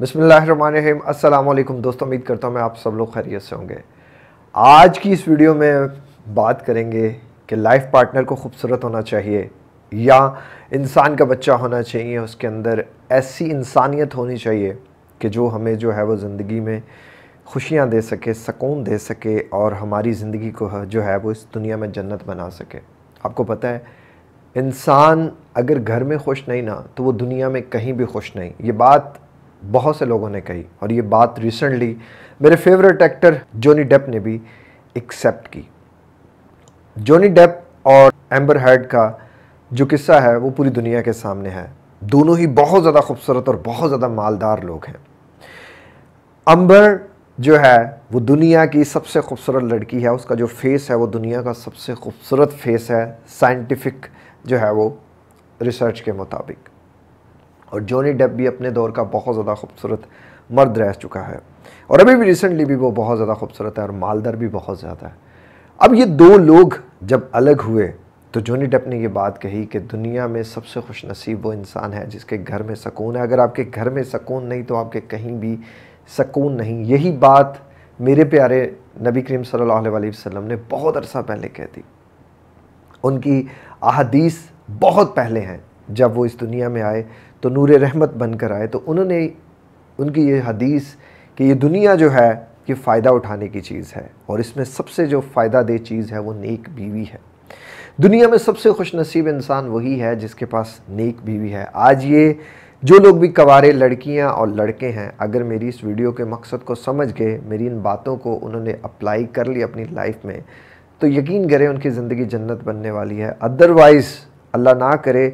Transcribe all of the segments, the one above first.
बसमीम अल्लाम दोस्तों उम्मीद करता हूँ मैं आप सब लोग खैरियत से होंगे आज की इस वीडियो में बात करेंगे कि लाइफ पार्टनर को खूबसूरत होना चाहिए या इंसान का बच्चा होना चाहिए उसके अंदर ऐसी इंसानियत होनी चाहिए कि जो हमें जो है वो ज़िंदगी में खुशियाँ दे सके सकून दे सके और हमारी ज़िंदगी को जो है वो इस दुनिया में जन्नत बना सके आपको पता है इंसान अगर घर में खुश नहीं ना तो वो दुनिया में कहीं भी खुश नहीं ये बात बहुत से लोगों ने कही और ये बात रिसेंटली मेरे फेवरेट एक्टर जोनी डेप ने भी एक्सेप्ट की जोनी डेप और एम्बर हेड का जो किस्सा है वो पूरी दुनिया के सामने है दोनों ही बहुत ज़्यादा खूबसूरत और बहुत ज़्यादा मालदार लोग हैं अंबर जो है वो दुनिया की सबसे खूबसूरत लड़की है उसका जो फेस है वो दुनिया का सबसे खूबसूरत फेस है साइंटिफिक जो है वो रिसर्च के मुताबिक और जॉनी डेप भी अपने दौर का बहुत ज़्यादा खूबसूरत मर्द रह चुका है और अभी भी रिसेंटली भी वो बहुत ज़्यादा खूबसूरत है और मालदार भी बहुत ज़्यादा है अब ये दो लोग जब अलग हुए तो जॉनी डेप ने ये बात कही कि दुनिया में सबसे खुश नसीब वो इंसान है जिसके घर में सकून है अगर आपके घर में सकून नहीं तो आपके कहीं भी सकून नहीं यही बात मेरे प्यारे नबी करीम सल्लल्लाहु अलैहि वसल्लम ने बहुत अरसा पहले कह दी उनकी अहदीस बहुत पहले हैं जब वो इस दुनिया में आए तो नूर रहमत बनकर आए तो उन्होंने उनकी ये हदीस कि ये दुनिया जो है ये फ़ायदा उठाने की चीज़ है और इसमें सबसे जो फ़ायदा दे चीज़ है वो नेक बीवी है दुनिया में सबसे खुश नसीब इंसान वही है जिसके पास नेक बीवी है आज ये जो लोग भी कवारे लड़कियां और लड़के हैं अगर मेरी इस वीडियो के मकसद को समझ गए मेरी इन बातों को उन्होंने अप्लाई कर ली अपनी लाइफ में तो यकीन करें उनकी ज़िंदगी जन्नत बनने वाली है अदरवाइज़ अल्लाह ना करे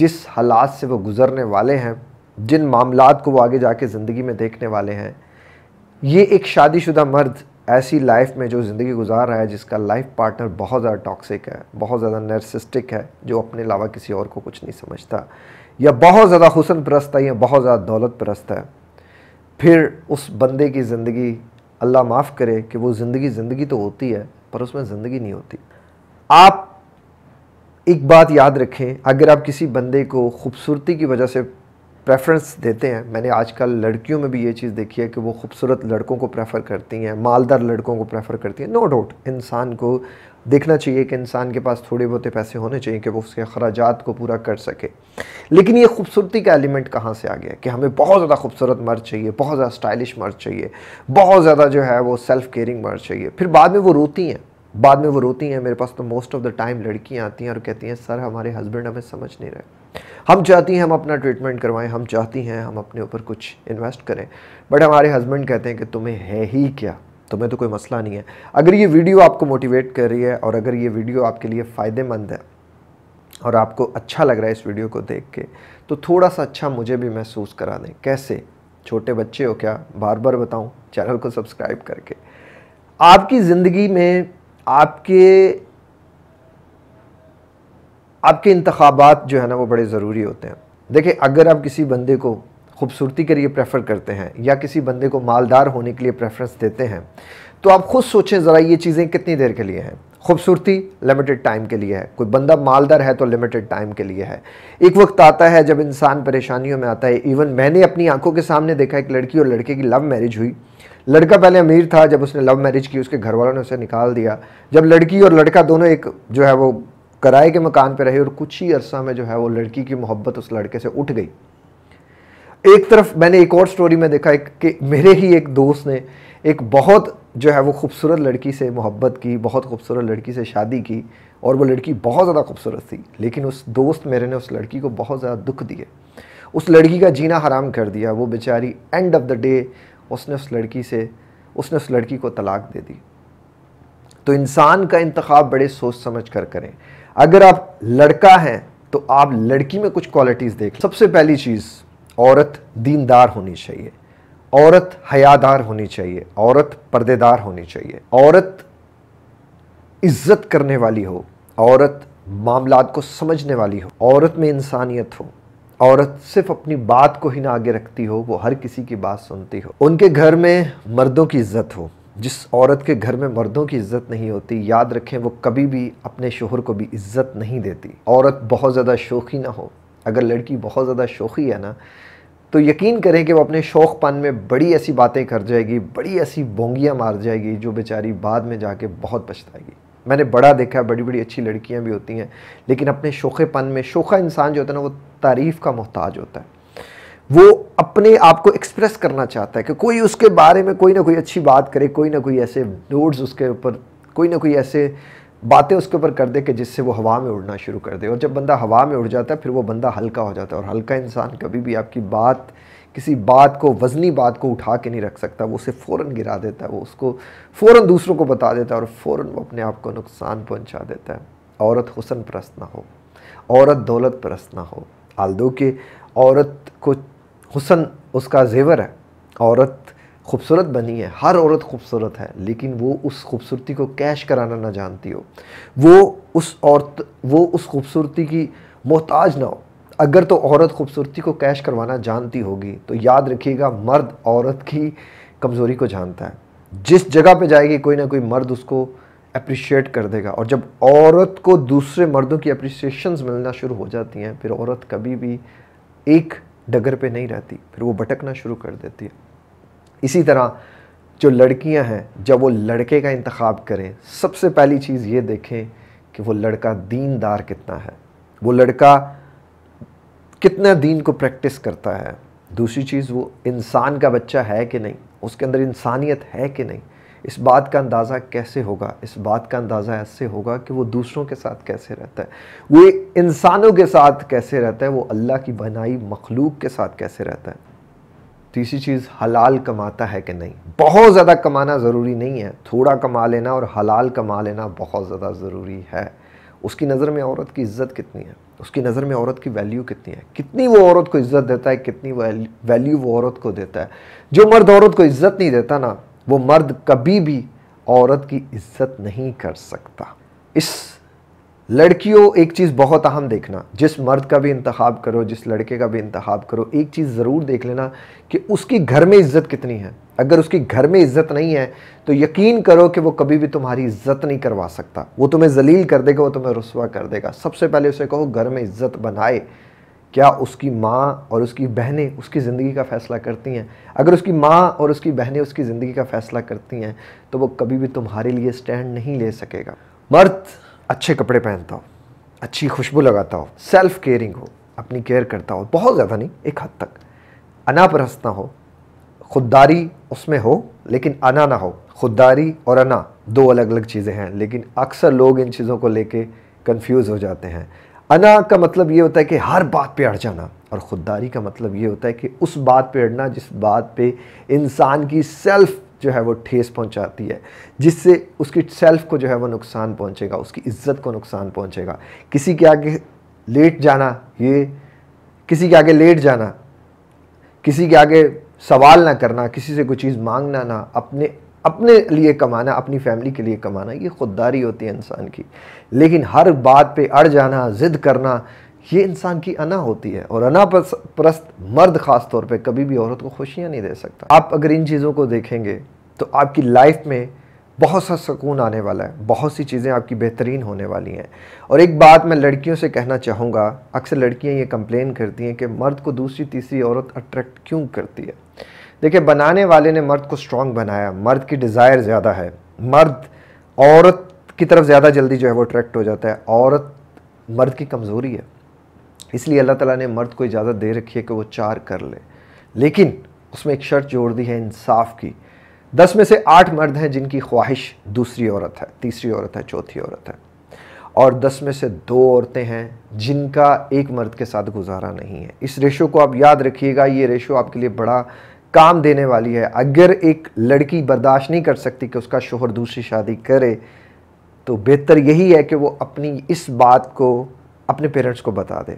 जिस हालात से वो गुज़रने वाले हैं जिन मामला को वो आगे जाके ज़िंदगी में देखने वाले हैं ये एक शादीशुदा मर्द ऐसी लाइफ में जो ज़िंदगी गुजार रहा है जिसका लाइफ पार्टनर बहुत ज़्यादा टॉक्सिक है बहुत ज़्यादा नर्सिस्टिक है जो अपने अलावा किसी और को कुछ नहीं समझता या बहुत ज़्यादा हुसन परस्त है या बहुत ज़्यादा दौलत परस्त है फिर उस बंदे की ज़िंदगी अल्लाह माफ़ करे कि वो ज़िंदगी ज़िंदगी तो होती है पर उसमें ज़िंदगी नहीं होती आप एक बात याद रखें अगर आप किसी बंदे को खूबसूरती की वजह से प्रेफरेंस देते हैं मैंने आजकल लड़कियों में भी ये चीज़ देखी है कि वो खूबसूरत लड़कों को प्रेफर करती हैं मालदार लड़कों को प्रेफर करती हैं नो डाउट इंसान को देखना चाहिए कि इंसान के पास थोड़े बहुत पैसे होने चाहिए कि वो उसके अखराज को पूरा कर सके लेकिन ये खूबसूरती का एलिमेंट कहाँ से आ गया कि हमें बहुत ज़्यादा खूबसूरत मर्द चाहिए बहुत ज़्यादा स्टाइलिश मर्द चाहिए बहुत ज़्यादा जो है वो सेल्फ़ केयरिंग मर्द चाहिए फिर बाद में वो रोती हैं बाद में वो रोती हैं मेरे पास तो मोस्ट ऑफ द टाइम लड़कियाँ आती हैं और कहती हैं सर हमारे हस्बैंड हमें समझ नहीं रहे हम चाहती हैं हम अपना ट्रीटमेंट करवाएं हम चाहती हैं हम अपने ऊपर कुछ इन्वेस्ट करें बट हमारे हस्बैंड कहते हैं कि तुम्हें है ही क्या तुम्हें तो कोई मसला नहीं है अगर ये वीडियो आपको मोटिवेट कर रही है और अगर ये वीडियो आपके लिए फ़ायदेमंद है और आपको अच्छा लग रहा है इस वीडियो को देख के तो थोड़ा सा अच्छा मुझे भी महसूस करा दें कैसे छोटे बच्चे हो क्या बार बार बताऊँ चैनल को सब्सक्राइब करके आपकी ज़िंदगी में आपके आपके इंतबात जो है ना वो बड़े ज़रूरी होते हैं देखिए अगर आप किसी बंदे को खूबसूरती के लिए प्रेफर करते हैं या किसी बंदे को मालदार होने के लिए प्रेफरेंस देते हैं तो आप खुद सोचें ज़रा ये चीज़ें कितनी देर के लिए हैं खूबसूरती लिमिटेड टाइम के लिए है कोई बंदा मालदार है तो लिमिटेड टाइम के लिए है एक वक्त आता है जब इंसान परेशानियों में आता है इवन मैंने अपनी आंखों के सामने देखा एक लड़की और लड़के की लव मैरिज हुई लड़का पहले अमीर था जब उसने लव मैरिज की उसके घर वालों ने उसे निकाल दिया जब लड़की और लड़का दोनों एक जो है वो किराए के मकान पर रहे और कुछ ही अरसा में जो है वो लड़की की मोहब्बत उस लड़के से उठ गई एक तरफ मैंने एक और स्टोरी में देखा एक कि मेरे ही एक दोस्त ने एक बहुत जो है वो खूबसूरत लड़की से मोहब्बत की बहुत खूबसूरत लड़की से शादी की और वो लड़की बहुत ज़्यादा खूबसूरत थी लेकिन उस दोस्त मेरे ने उस लड़की को बहुत ज़्यादा दुख दिए उस लड़की का जीना हराम कर दिया वो बेचारी एंड ऑफ द डे उसने उस लड़की से उसने उस लड़की को तलाक दे दी तो इंसान का इंतखा बड़े सोच समझ कर करें अगर आप लड़का हैं तो आप लड़की में कुछ क्वालिटीज़ देख सबसे पहली चीज़ औरत दीनदार होनी चाहिए औरत हयादार होनी चाहिए औरत पर्देदार होनी चाहिए औरत इज्जत करने वाली हो औरत मामला को समझने वाली हो औरत में इंसानियत हो औरत सिर्फ अपनी बात को ही ना आगे रखती हो वो हर किसी की बात सुनती हो उनके घर में मर्दों की इज्जत हो जिस औरत के घर में मर्दों की इज्जत नहीं होती याद रखें वो कभी भी अपने शोहर को भी इज्जत नहीं देती औरत बहुत ज़्यादा शौकी ना हो अगर लड़की बहुत ज़्यादा शौकी है ना तो यकीन करें कि वो अपने शौक पान में बड़ी ऐसी बातें कर जाएगी बड़ी ऐसी बोंगियाँ मार जाएगी जो बेचारी बाद में जाके बहुत पछताएगी मैंने बड़ा देखा है बड़ी बड़ी अच्छी लड़कियाँ भी होती हैं लेकिन अपने शोखे में शोखा इंसान जो होता है ना वो तारीफ़ का मोहताज होता है वो अपने आप को एक्सप्रेस करना चाहता है कि कोई उसके बारे में कोई ना कोई अच्छी बात करे कोई ना कोई ऐसे नोट्स उसके ऊपर कोई ना कोई ऐसे बातें उसके ऊपर कर दे कि जिससे वो हवा में उड़ना शुरू कर दे और जब बंदा हवा में उड़ जाता है फिर वो बंदा हल्का हो जाता है और हल्का इंसान कभी भी आपकी बात किसी बात को वजनी बात को उठा के नहीं रख सकता वो उसे फ़ौर गिरा देता है वो उसको फ़ौर दूसरों को बता देता है और फ़ौर वो अपने आप को नुकसान पहुँचा देता है औरत हुसन परस्त ना हो औरत दौलत परस्त ना हो हाल दो कि औरत को हुसन उसका जेवर है औरत खूबसूरत बनी है हर औरत खूबसूरत है लेकिन वो उस खूबसूरती को कैश कराना ना जानती हो वो उस औरत वो उस खूबसूरती की मोहताज ना हो अगर तो औरत खूबसूरती को कैश करवाना जानती होगी तो याद रखिएगा मर्द औरत की कमज़ोरी को जानता है जिस जगह पे जाएगी कोई ना कोई मर्द उसको अप्रिशिएट कर देगा और जब औरत को दूसरे मर्दों की अप्रिसिएशंस मिलना शुरू हो जाती हैं फिर औरत कभी भी एक डगर पे नहीं रहती फिर वो भटकना शुरू कर देती है इसी तरह जो लड़कियां हैं जब वो लड़के का इंतखब करें सबसे पहली चीज़ ये देखें कि वो लड़का दीनदार कितना है वो लड़का कितना दीन को प्रैक्टिस करता है दूसरी चीज़ वो इंसान का बच्चा है कि नहीं उसके अंदर इंसानियत है कि नहीं इस बात का अंदाज़ा कैसे होगा इस बात का अंदाज़ा ऐसे होगा कि वो दूसरों के साथ कैसे रहता है वो इंसानों के साथ कैसे रहता है वो अल्लाह की बनाई मखलूक के साथ कैसे रहता है तीसरी तो चीज़ हलाल कमाता है कि नहीं बहुत ज़्यादा कमाना ज़रूरी नहीं है थोड़ा कमा लेना और हलाल कमा लेना बहुत ज़्यादा ज़रूरी है उसकी नज़र में औरत की इज़्ज़त कितनी है उसकी नज़र में औरत की वैल्यू कितनी है कितनी वो औरत को इज़्ज़त देता है कितनी वैल्यू वो औरत को देता है जो मर्द औरत को इज़्ज़त नहीं देता ना वो मर्द कभी भी औरत की इज्जत नहीं कर सकता इस लड़कियों एक चीज़ बहुत अहम देखना जिस मर्द का भी इंतखब करो जिस लड़के का भी इंतखब करो एक चीज़ ज़रूर देख लेना कि उसकी घर में इज्जत कितनी है अगर उसकी घर में इज्जत नहीं है तो यकीन करो कि वो कभी भी तुम्हारी इज्जत नहीं करवा सकता वो तुम्हें जलील कर देगा वो तुम्हें रसवा कर देगा सबसे पहले उसे कहो घर में इज्जत बनाए क्या उसकी माँ और उसकी बहनें उसकी ज़िंदगी का फ़ैसला करती हैं अगर उसकी माँ और उसकी बहनें उसकी ज़िंदगी का फ़ैसला करती हैं तो वो कभी भी तुम्हारे लिए स्टैंड नहीं ले सकेगा मर्द अच्छे कपड़े पहनता हो अच्छी खुशबू लगाता हो सेल्फ केयरिंग हो अपनी केयर करता हो बहुत ज़्यादा नहीं एक हद तक अना ना हो खुददारी उसमें हो लेकिन अना ना हो खुददारी और अना दो अलग अलग चीज़ें हैं लेकिन अक्सर लोग इन चीज़ों को लेके कंफ्यूज हो जाते हैं अना का मतलब ये होता है कि हर बात पे अड़ जाना और ख़ुददारी का मतलब ये होता है कि उस बात पे अड़ना जिस बात पे इंसान की सेल्फ़ जो है वो ठेस पहुंचाती है जिससे उसकी सेल्फ को जो है वो नुकसान पहुंचेगा उसकी इज्जत को नुकसान पहुंचेगा किसी के आगे लेट जाना ये किसी के आगे लेट जाना किसी के आगे सवाल ना करना किसी से कोई चीज़ मांगना ना अपने अपने लिए कमाना अपनी फैमिली के लिए कमाना ये खुददारी होती है इंसान की लेकिन हर बात पे अड़ जाना ज़िद करना ये इंसान की अना होती है और अना परस्त मर्द ख़ास तौर पे कभी भी औरत को खुशियाँ नहीं दे सकता आप अगर इन चीज़ों को देखेंगे तो आपकी लाइफ में बहुत सा सुकून आने वाला है बहुत सी चीज़ें आपकी बेहतरीन होने वाली हैं और एक बात मैं लड़कियों से कहना चाहूँगा अक्सर लड़कियाँ ये कंप्लेन करती हैं कि मर्द को दूसरी तीसरी औरत अट्रैक्ट क्यों करती है देखिए बनाने वाले ने मर्द को स्ट्रांग बनाया मर्द की डिज़ायर ज़्यादा है मर्द औरत की तरफ ज़्यादा जल्दी जो है वो अट्रैक्ट हो जाता है औरत मर्द की कमज़ोरी है इसलिए अल्लाह ताला ने मर्द को इजाज़त दे रखी है कि वो चार कर ले लेकिन उसमें एक शर्त जोड़ दी है इंसाफ की दस में से आठ मर्द हैं जिनकी ख्वाहिश दूसरी औरत है तीसरी औरत है चौथी औरत है और दस में से दो औरतें हैं जिनका एक मर्द के साथ गुजारा नहीं है इस रेशो को आप याद रखिएगा ये रेशो आपके लिए बड़ा काम देने वाली है अगर एक लड़की बर्दाश्त नहीं कर सकती कि उसका शोहर दूसरी शादी करे तो बेहतर यही है कि वो अपनी इस बात को अपने पेरेंट्स को बता दे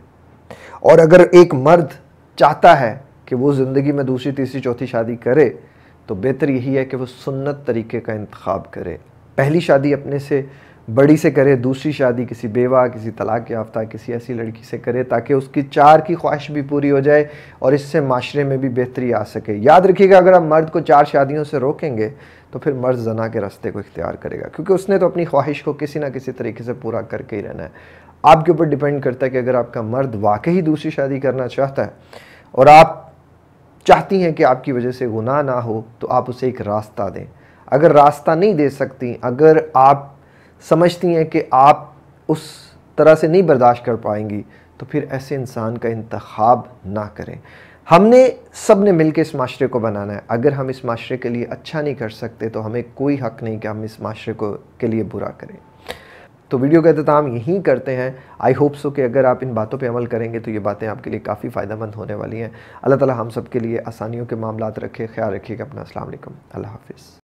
और अगर एक मर्द चाहता है कि वो ज़िंदगी में दूसरी तीसरी चौथी शादी करे तो बेहतर यही है कि वो सुन्नत तरीके का इंतखब करे पहली शादी अपने से बड़ी से करे दूसरी शादी किसी बेवा किसी तलाक याफ्ता किसी ऐसी लड़की से करे ताकि उसकी चार की ख्वाहिश भी पूरी हो जाए और इससे माशरे में भी बेहतरी आ सके याद रखिएगा अगर आप मर्द को चार शादियों से रोकेंगे तो फिर मर्द जना के रास्ते को इख्तियार करेगा क्योंकि उसने तो अपनी ख्वाहिश को किसी ना किसी तरीके से पूरा करके ही रहना है आपके ऊपर डिपेंड करता है कि अगर आपका मर्द वाकई दूसरी शादी करना चाहता है और आप चाहती हैं कि आपकी वजह से गुनाह ना हो तो आप उसे एक रास्ता दें अगर रास्ता नहीं दे सकती अगर आप समझती हैं कि आप उस तरह से नहीं बर्दाश्त कर पाएंगी तो फिर ऐसे इंसान का इंतखब ना करें हमने सब ने मिल के इस माशरे को बनाना है अगर हम इस माशरे के लिए अच्छा नहीं कर सकते तो हमें कोई हक नहीं कि हम इस माशरे को के लिए बुरा करें तो वीडियो का अहतमाम यहीं करते हैं आई होप सो कि अगर आप इन बातों पे अमल करेंगे तो ये बातें आपके लिए काफ़ी फ़ायदेमंद होने वाली हैं अल्लाह ताला हम सब के लिए आसानियों के मामला रखे ख्याल रखिएगा अपना असल अल्लाह हाफिज़